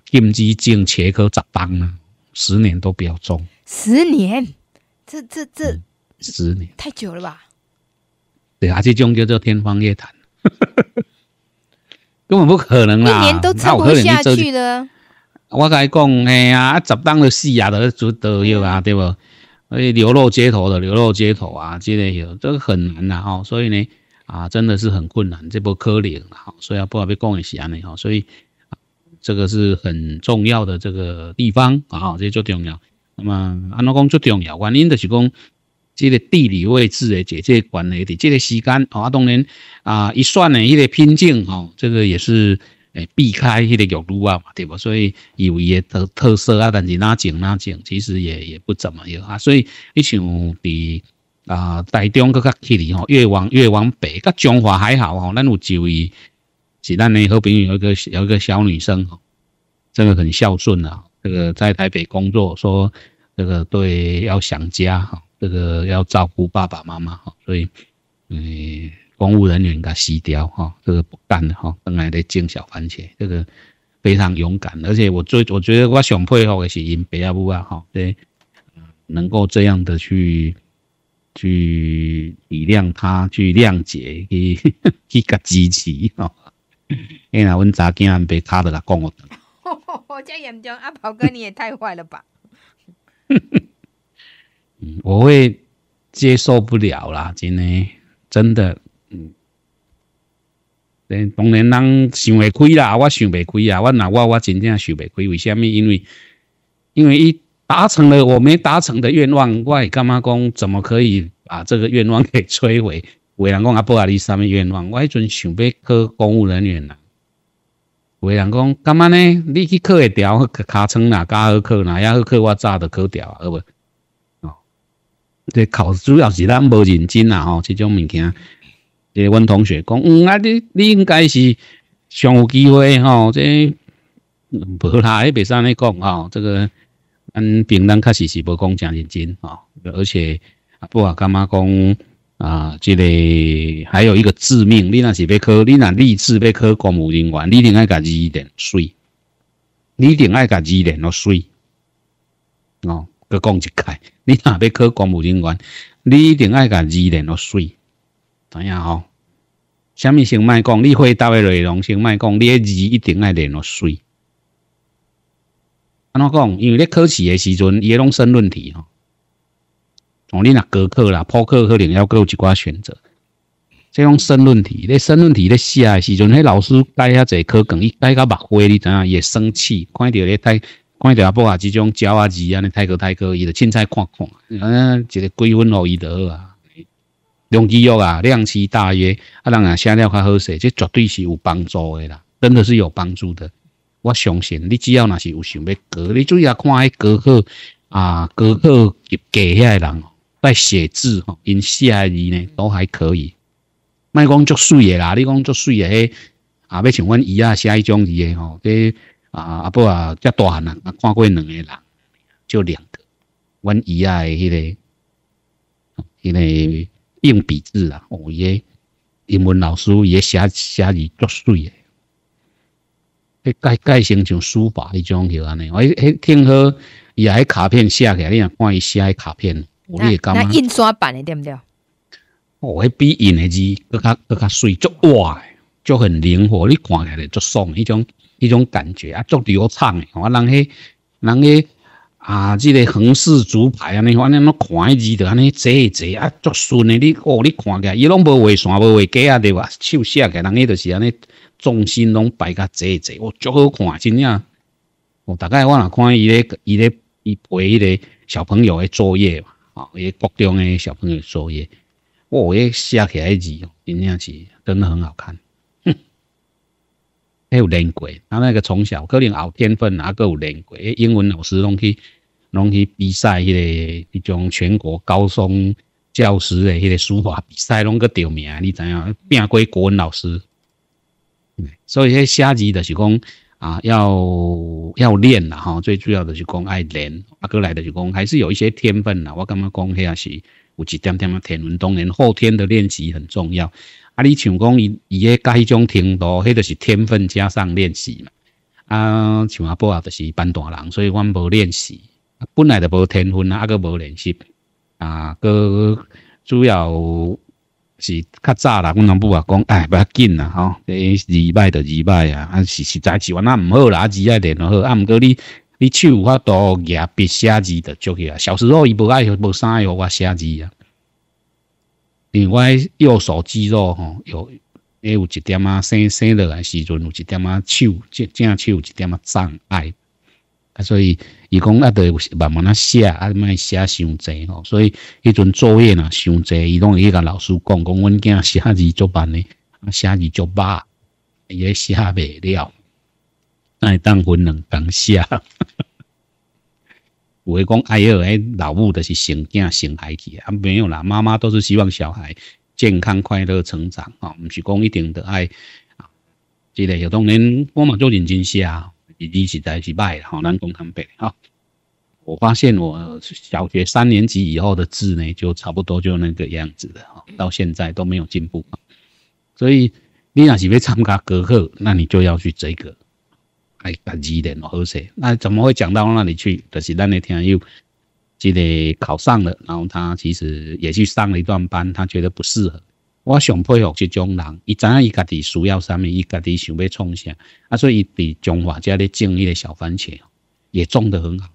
禁止症茄科杂单啊，十年都不要种。十年？这这这？十年太久了吧？对啊，这种叫做天方夜谭，根本不可能啦！一年都撑不下去的。我跟你讲，哎呀，啊，十当的戏啊，都做都有啊，对不？啊，流落街头的，流落街头啊，之类有，这个很难的哦。所以呢，啊，真的是很困难，这波颗粒很好，所以啊，不要被工一下啊，你哦。所以啊，这个是很重要的这个地方啊，这最重要。那么，安怎讲最重要？原因就是讲。这个地理位置诶，这姐关系的，这个时间啊当然啊，一算呢，一个拼劲哦，这个也是诶，避开迄个玉露啊嘛，对不？所以有伊个特特色啊，但是那景那景，其实也也不怎么样啊。所以你想伫啊，台中个较距离哦，越往越往北，噶中华还好哦，咱有几位是咱呢，好朋友有一个有一个小女生，真个很孝顺啊，这个在台北工作，说这个对要想家哈。这个要照顾爸爸妈妈哈，所以，呃，公务人员他死掉哈，这个不干哈，本来在种小番茄，这个非常勇敢，而且我最我觉得我想佩服的是因爸阿伯哈，对，能够这样的去去体谅他，去谅解，去 去给支持哈，哎呀，温查竟被他的来讲我 这严重，阿宝哥你也太坏了吧。我会接受不了啦！真的，真的，嗯，当然，人想袂开啦，我想袂开啊，我那我我真正想袂开，为什么？因为因为伊达成了我没达成的愿望，我干嘛讲？怎么可以把这个愿望给摧毁？伟人讲阿伯啊，你什么愿望？我迄阵想要去公务人员啦。伟人讲干嘛呢？你去考会调去卡村啦，加好考啦，也好考，我早都考啊，好未？这考主要是咱无认真啦吼，这种物件。这阮同学讲，嗯，啊，你你应该是上有机会吼，这不啦，你别像你讲吼，这个咱平常确实是无讲真认真吼，而且阿不啊，干嘛讲啊？这个还有一个致命，你那是要考，你那立志要考公务人员，你一定爱家己练点水，你一定爱家己练点落水，哦。佮讲一开，你若要考公务员，你一定爱甲字练落水，知影吼？虾米先卖讲，你回答的内容先卖讲，你的字一定爱练落水。安怎讲？因为咧考试的时阵，伊拢申论题吼。哦，你若高考啦、破考可能要搁有一寡选择。这种申论题，咧申论题咧写的时阵，迄老师戴遐这考卷，伊戴到目花，你影伊会生气，看到咧戴。看一迭啊，包括即种鸟啊、字啊，你太过、太过，伊就凊彩看看啊。一个几根落伊得啊，量肌肉啊，量气大约啊，人啊写了较好势，这绝对是有帮助的啦，真的是有帮助的。我相信你，只要若是有想要学，你注意下看，学好啊，学好结下个人在写字吼，因写字呢都还可以，卖讲足水啦，你讲足水诶啊，要像阮伊啊写迄种字节吼，这。啊，阿伯啊，遮大汉啊，啊，看过两个人，就两个，阮姨啊，迄个，迄个硬笔字啊，哦，耶，英文老师也写写字作水诶，迄改改成像书法迄种许安尼，我迄听好，伊啊，迄卡片写起，来，你若看伊写迄卡片，感那印刷版的对不对？哦，迄比印的字更较更较水足画诶。足很灵活，你看起来足爽一种一种感觉啊，足流畅诶！我人迄人迄啊，即个横式竹排啊，安尼反正拢看字就安尼坐一坐啊，足顺诶！你哦，你看起来，伊拢无画线，无画架啊，对吧？手写个，人迄就是安尼重心拢摆个坐一坐，哇，足好看！真正，哦，大概我若看伊咧伊咧伊陪迄个小朋友诶作业嘛，哦，伊国中诶小朋友作业，哇，伊写起来字，真正是真的很好看。还有练过，他那个从小可能有天分，阿哥有练过。诶，英文老师拢去，拢去比赛迄个，迄种全国高中教师的迄个书法比赛，拢个得名。你怎样变归国文老师？所以迄写字的是讲啊，要要练啦哈。最主要的是讲爱练。阿哥来的就讲，还是有一些天分啦。我感觉讲遐是有一点点的天分，当然后天的练习很重要。啊！你像讲伊伊迄个迄种程度，迄就是天分加上练习嘛。啊，像阿波啊，就是班大人，所以阮无练习，本来就无天分啊，啊个无练习啊，个主要是较早啦，阮两母啊讲，哎，不要紧啦吼，你二拜著二拜啊，啊是实在是我那唔好啦，字爱练好，啊唔过你你手有法多，也别写字的足去啊。小时候伊无爱无啥爱学写字啊。另外右手肌肉吼有，也有一点啊，生生落来时阵有一点啊手，正正手有一点啊障碍，啊所以伊讲啊得慢慢啊写，啊莫写伤济吼，所以迄阵作业呐伤济，伊拢会甲老师讲，讲阮囝写字足慢呢，写字作伊也写袂了，那当分两工写。不会讲爱儿爱老母的是成囝成孩子啊，没有啦，妈妈都是希望小孩健康快乐成长啊，唔是讲一定的爱啊即个有当然我嘛做认真写，字实在是歹啦，好难讲看白啊。我发现我小学三年级以后的字呢，就差不多就那个样子的哈，到现在都没有进步。所以你要是欲参加格课，那你就要去这个。爱感激练好谢。那怎么会讲到那里去？就是咱的听又，记个考上了，然后他其实也去上了一段班，他觉得不适合。我想佩服这种人，伊知影伊家己需要啥物，伊家己想要创啥。啊，所以伊伫中华家咧种一个小番茄，也种得很好，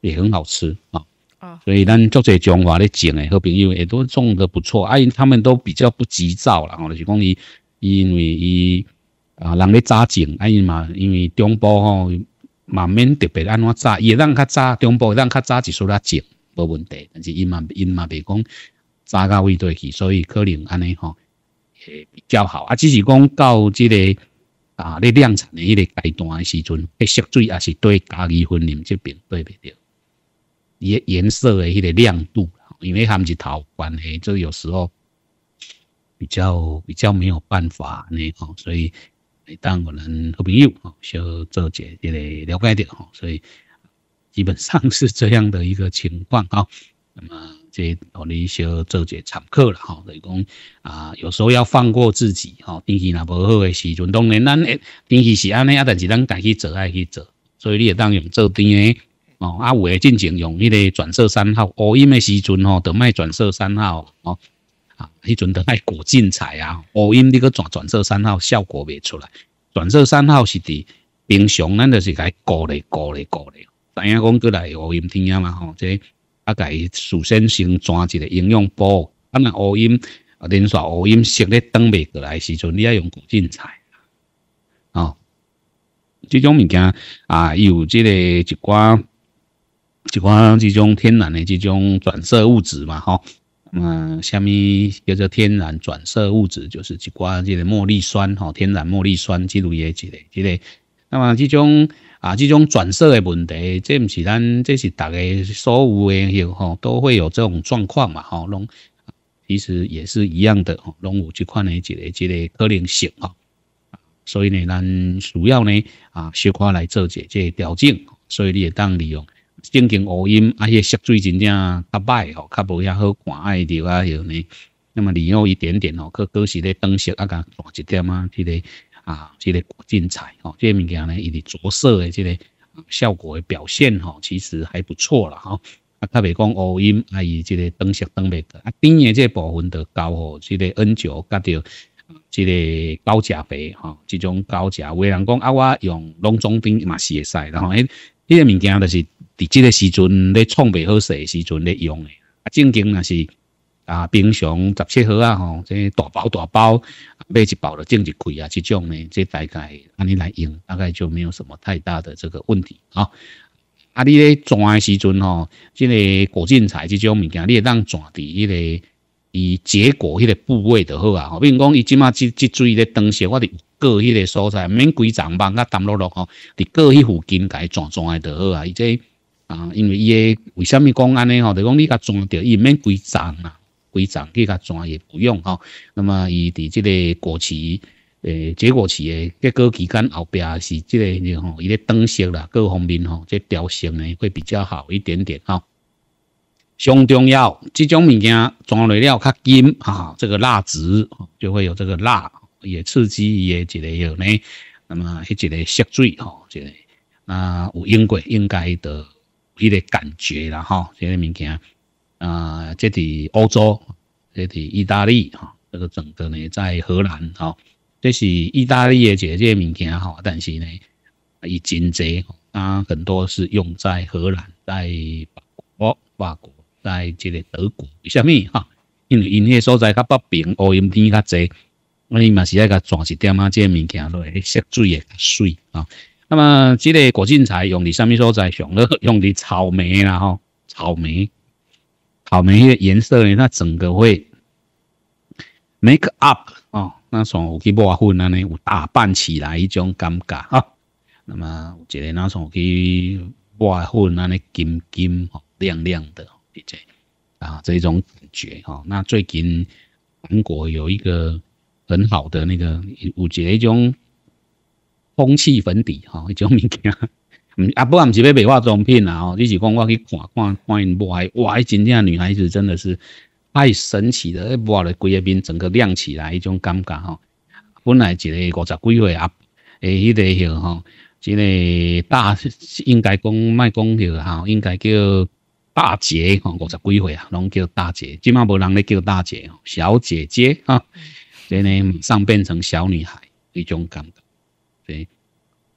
也很好吃啊。所以咱做在中华咧种诶好朋友，也都种得不错。啊，因他们都比较不急躁了。吼，就是讲伊，因为伊。啊，人咧早景，啊因嘛，因为中部吼，嘛免特别安怎扎，也人较早，中部人较早只说啦景，无问题，但是因嘛因嘛，别讲早到位对去，所以可能安尼吼，诶比较好。啊，只是讲到这个啊，咧量产的迄个阶段的时阵，诶，色水也是对家己环境这边对不着，伊个颜色的迄个亮度，因为他们是陶罐诶，就有时候比较比较没有办法呢，吼，所以。每当我们好朋友吼，小做些这类了解点吼，所以基本上是这样的一个情况哈。那么这给你小做些参考了哈，所以讲啊，有时候要放过自己哈。天气那不好的时阵，当然咱诶，平时是安尼啊，但是咱家己做爱去做，所以你也当用做甜诶哦。啊，有诶进前用迄个转色三号乌阴诶时阵吼，得卖转色三号哦。啊，迄阵著爱古进彩啊，乌阴你个转转色三号效果袂出来。转色三号是伫平常咱就是伊高嘞高嘞高嘞，但阿讲过来乌阴天啊嘛吼，即个阿家自身先抓一个营养补。啊，若乌阴啊，连续乌阴色咧登袂过来时阵，你爱用古进彩啦。哦，这种物件啊，有这个一寡一寡这种天然的这种转色物质嘛，吼。嗯，虾米叫做天然转色物质，就是一寡这个茉莉酸哈，天然茉莉酸、记类的之类之类。那么这种啊，这种转色的问题，这不是咱，这是大家所有的有哈都会有这种状况嘛哈，拢其实也是一样的哈，拢有这款的之类之类可能性哈。所以呢，咱主要呢啊，小可来做解这调整，所以你也当利用。正经乌阴，啊，迄个色水真正较歹吼，较无遐好看。哎，滴啊，许呢，那么利用一点点吼，去搞是咧灯色啊，甲大一点啊，即个啊，即个进彩吼，即个物件呢，伊的着色的即个效果的表现吼，其实还不错啦吼。啊，特别讲乌阴，啊，伊即个灯色灯袂得啊，边诶，即个部分就交吼，即个 N 九甲着即个高钾肥哈，即种高钾，诶人讲啊？我用农中丁嘛是会使，然后迄迄个物件就是。伫这个时阵咧，创袂好势诶时阵咧用诶，啊正经那是啊平常十七号啊吼，即大包大包买一包了，正一开啊，即种呢，即大概安尼来用，大概就没有什么太大的这个问题啊。啊你咧转诶时阵吼，即个果酱材即种物件，你当转伫迄个以结果迄个部位就好啊。比如讲伊即马即即水咧当时我伫过迄个所在，免规长板甲澹落落吼，伫过迄附近甲转转诶就好啊。伊即。啊，因为伊个为虾米讲安尼吼，就讲你甲装着，伊毋免规层啊，规层去甲装也不用吼。那么伊伫即个果期，诶，即个过期诶，结果期间后壁是即个吼，伊咧褪色啦，各方面吼，即调色呢会比较好一点点吼。上重要，即种物件装落了较金哈，这个蜡质就会有这个蜡，也刺激伊个即个有呢。那么迄一个吸水吼，即个那有用过，应该得。一个感觉啦吼，这个物件，啊，即伫欧洲，即伫意大利哈，这个整个呢在荷兰吼，这是意大利的这些物件吼，但是呢，伊真济，啊，很多是用在荷兰，在法法国，在这个德国，为什么哈？因为因个所在较北边，乌阴天较侪，我伊嘛是爱甲转一点啊，这些物件落，诶，色水也较水啊。那么这类果酱材用的上面所在熊乐 用的草莓啦吼，草莓，草莓的颜色呢，它整个会 make up 哦，那上去抹粉安尼，有打扮起来一种感觉哈。那么这个那上去抹粉安尼金金哦，亮亮的，对不啊，这一种感觉哈。那最近韩国有一个很好的那个，有这一种。空气粉底，哈，迄种物件，啊，不然唔是要买化妆品啦，哦，你是讲我去看，看，看因抹，哇，真正女孩子真的是太神奇了，一抹了规个面，整个亮起来，迄种感觉，吼。本来一个五十几岁啊，诶，迄个，吼，一个大，应该讲，卖讲，吼，应该叫大姐，吼，五十几岁啊，拢叫大姐，即卖无人咧叫大姐，吼，小姐姐，哈，所以呢，马上变成小女孩，迄种感觉。对，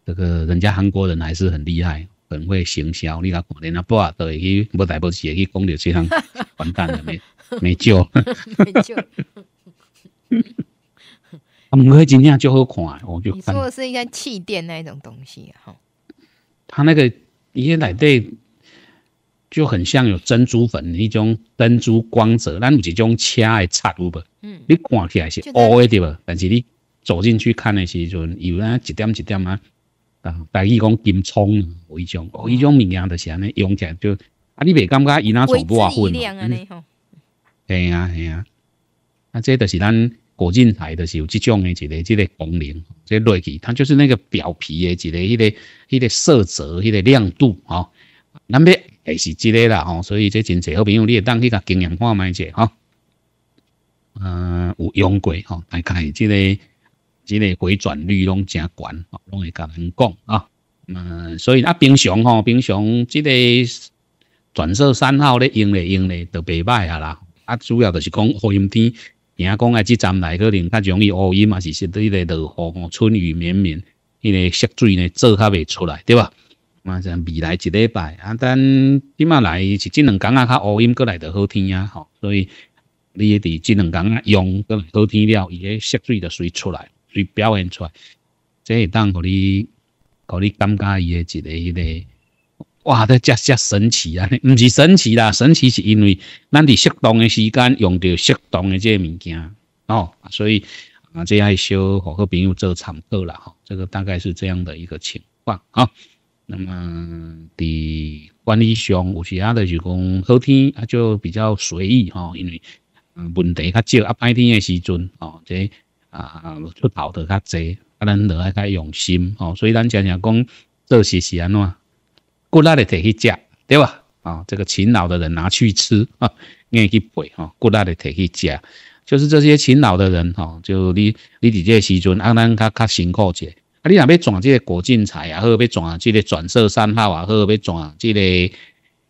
这个人家韩国人还是很厉害，很会行销。你看广电那不啊，都去不来不及去攻略去趟，完蛋了没？没救！没救！他们会尽量少喝矿泉水。你说的是应该气垫那一种东西哈？他那个一些奶带就很像有珍珠粉的一种珍珠光泽，那一种车的擦物吧？嗯，你看起来是 O 的吧？但是你。走进去看的时阵，有那一点一点啊，啊，大意讲金葱，一种，一种物件就是安尼用起来就，啊，你袂感觉伊那全部啊灰嘛？系啊系啊，啊，这就是咱国进台，就是有这种的一个，这个功能，这以落去它就是那个表皮的一个，一个，一个色泽，一个亮度啊，难免也是这个啦，吼，所以这真侪好朋友，你也当去甲经验看卖者，哈，嗯，有用过，吼，大概这个。即个回转率拢真悬，拢会甲人讲啊，嗯，所以啊，平常吼，平常即个转摄三号咧用咧用咧都袂歹啊啦，啊，主要就是讲乌阴天，听讲啊，即站来可能较容易乌阴，嘛，是相对咧落雨吼，春雨绵绵，迄个雪水咧做较袂出来，对吧？嘛，像未来一礼拜啊，等即码来是即两公啊，较乌阴过来就好天啊，吼，所以你伫即两天啊用，梗好天了，伊个雪水就水出来。去表现出来，即会当互你，互你感觉伊个一个一个，哇，这遮遮神奇啊！毋是神奇啦，神奇是因为咱伫适当诶时间用到适当诶即个物件，哦，所以啊，即系互好朋友做参考啦，哈，这个大概是这样的一个情况，哈。那么的管理上，有时他就讲好天，啊，就比较随意，哈，因为问题较少，啊，白天诶时阵，哦，即。啊，出头的较济，啊，咱落来较用心吼，所以咱常常讲这时是安怎，骨代的摕去食，对吧？啊，这个勤劳的人拿去吃啊，爱去背吼，骨代的摕去食，就是这些勤劳的人吼，就你你伫这个时阵，啊咱较较辛苦些，啊，你若要转这个国进财啊，好要转这个转色三号啊，好要转这个。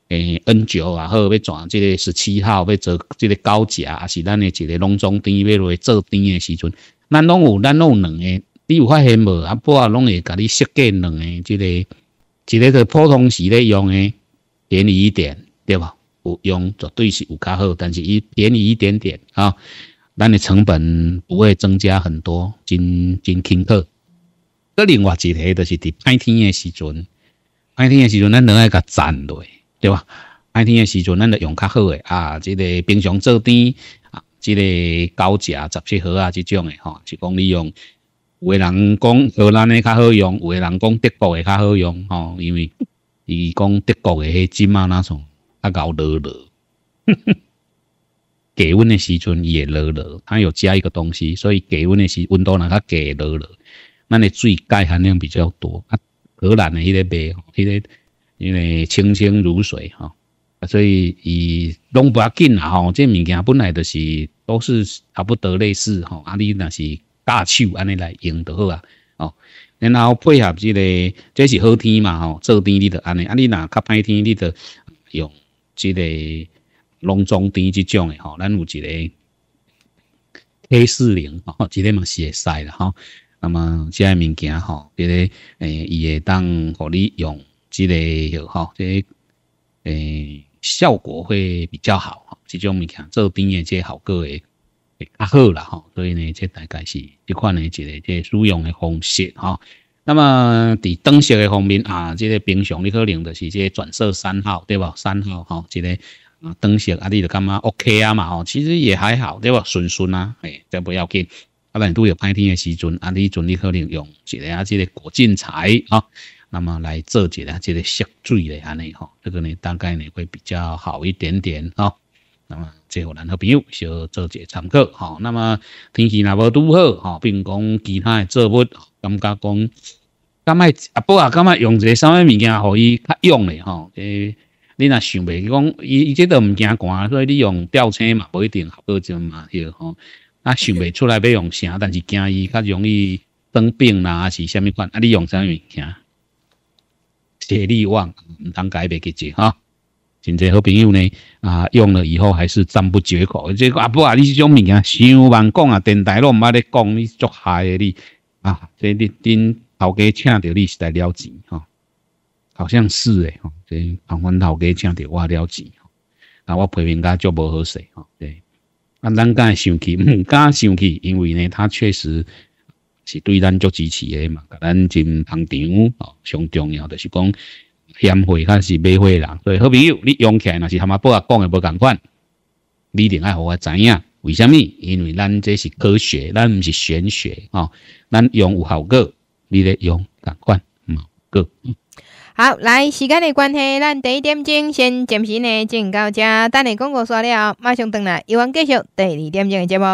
诶，N 九啊，好要转，即个十七号要坐即个高架，还是咱诶一个农庄天要落做天诶时阵，咱拢有，咱拢有两个，你有发现无？啊，我拢会甲你设计两个，即个一个是普通时咧用诶，便宜一点，对无？有用绝对是有较好，但是伊便宜一点点啊，咱诶成本不会增加很多，真真轻巧。个另外一个就是伫白天诶时阵，白天诶时阵咱两个甲站落。对吧？安天的时阵，咱就用较好诶啊，即个冰箱做冰啊，即个高价十七盒啊，即种诶吼，是讲你用。有人讲荷兰诶较好用，有人讲德国诶较好用吼，因为伊讲德国诶迄种啊，那种啊高热热，给温的时阵也热热，它有加一个东西，所以给温的时温度能较热热。咱诶水钙含量比较多啊，荷兰诶迄个杯，迄个。因为清清如水哈，所以伊拢不要紧啦吼。这物件本来就是都是差不多类似吼，啊你那是架手安尼来用就好啊，哦。然后配合这个，这是好天嘛吼，做天你就安尼，啊你若较歹天你就用这个浓妆天这种的吼。咱有一个 K 四零哦，即个嘛是会使的吼。那么这物件吼，别个诶，伊会当互你用。即个有哈，即个诶效果会比较好哈。即种你看，做边面即效果会会较好啦吼。所以呢，即大概是即款诶一个即使用诶方式吼。那么伫灯色诶方面啊，即个平常你可能就是即个转色三号对无？三号哈，即个啊灯色啊，你就感觉 OK 啊嘛。其实也还好对吧？顺顺啊，诶，即不要紧。啊，反正都有拍天诶时阵，啊，你阵你可能用一个啊，即个果进彩啊。那么来做一下这个涉水的安尼吼，这个呢大概呢会比较好一点点吼。那么最后咱好朋友小做一下参考吼。那么天气那无拄好，哈，并讲其他的作物，感觉讲，感觉阿不啊，感觉用个啥物物件，互伊较用的吼。诶，你若想袂讲，伊伊这都物件寒，所以你用吊车嘛，无一定合格证嘛，对吼。啊，想袂出来要用啥，但是惊伊较容易生病啦，还是啥物款？啊，你用啥物件？铁力旺唔通改变个己哈，真济好朋友呢啊用了以后还是赞不绝口。这个阿不啊，你这种物件，想万讲啊，电台咯唔爱咧讲，你足害的你啊。这你顶头家请到你是来了钱哈，好像是诶哈。这俺们头家请到我了钱啊，我批人家就无好事哈。对，啊，咱敢想气，唔敢想气，因为呢，他确实。是对咱足支持诶嘛，甲咱进捧场哦，上重要就是讲贤费，它是买货人，所以好朋友，你用起来那是他妈不啊讲诶无共款，你一定爱互我知影，为虾米？因为咱这是科学，咱毋是玄学哦。咱用有效果，你咧用共款，嗯，好。好，来时间诶关系，咱第一点钟先暂时呢见到这，等你公公刷了，马上回来，又往继续第二点钟诶节目。